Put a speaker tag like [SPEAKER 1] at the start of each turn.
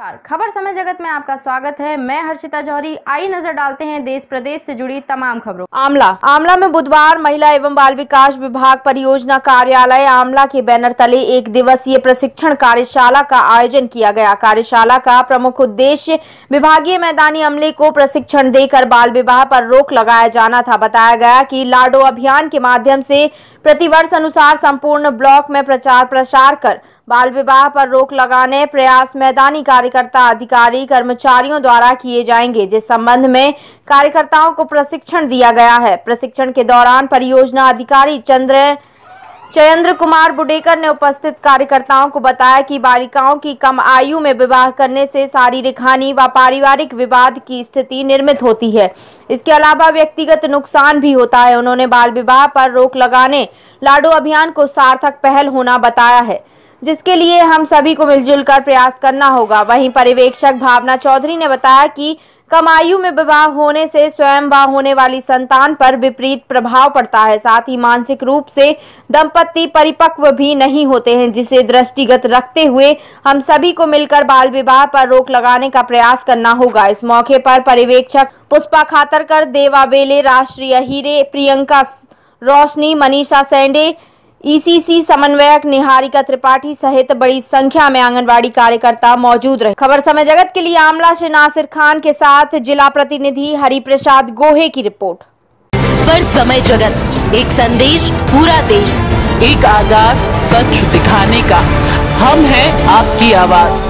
[SPEAKER 1] नमस्कार खबर समय जगत में आपका स्वागत है मैं हर्षिता जौहरी आई नजर डालते हैं देश प्रदेश से जुड़ी तमाम खबरों आमला आमला में बुधवार महिला एवं बाल विकास विभाग परियोजना कार्यालय आमला के बैनर तले एक दिवसीय प्रशिक्षण कार्यशाला का आयोजन किया गया कार्यशाला का प्रमुख उद्देश्य विभागीय मैदानी अमले को प्रशिक्षण देकर बाल विवाह आरोप रोक लगाया जाना था बताया गया की लाडो अभियान के माध्यम ऐसी प्रतिवर्ष अनुसार संपूर्ण ब्लॉक में प्रचार प्रसार कर बाल विवाह पर रोक लगाने प्रयास मैदानी कार्य कार्यकर्ता अधिकारी कर्मचारियों द्वारा किए जाएंगे जिस संबंध में कार्यकर्ताओं को प्रशिक्षण दिया गया है प्रशिक्षण के दौरान परियोजना अधिकारी चंद्र चयेंद्र कुमार बुडेकर ने उपस्थित कार्यकर्ताओं को बताया कि बालिकाओं की कम आयु में विवाह करने से शारीरिक हानि व पारिवारिक विवाद की स्थिति निर्मित होती है इसके अलावा व्यक्तिगत नुकसान भी होता है उन्होंने बाल विवाह पर रोक लगाने लाडो अभियान को सार्थक पहल होना बताया है जिसके लिए हम सभी को मिलजुल कर प्रयास करना होगा वहीं पर्यवेक्षक भावना चौधरी ने बताया कि कम आयु में विवाह होने से स्वयं वाह होने वाली संतान पर विपरीत प्रभाव पड़ता है साथ ही मानसिक रूप से दंपत्ति परिपक्व भी नहीं होते हैं जिसे दृष्टिगत रखते हुए हम सभी को मिलकर बाल विवाह पर रोक लगाने का प्रयास करना होगा इस मौके पर पर्यवेक्षक पुष्पा खातरकर देवा बेले राष्ट्रीय हीरे Priyanka Roshni Manisha Sunday ECC e समन्वयक निहारिका त्रिपाठी सहित बड़ी संख्या में आंगनबाड़ी कार्यकर्ता मौजूद रहे खबर समय जगत के लिए आमला से नासिर खान के साथ जिला प्रतिनिधि हरि प्रसाद गोहे की रिपोर्ट खबर समय जगत एक संदेश पूरा देश एक आगाज सच दिखाने का हम हैं आपकी आवाज़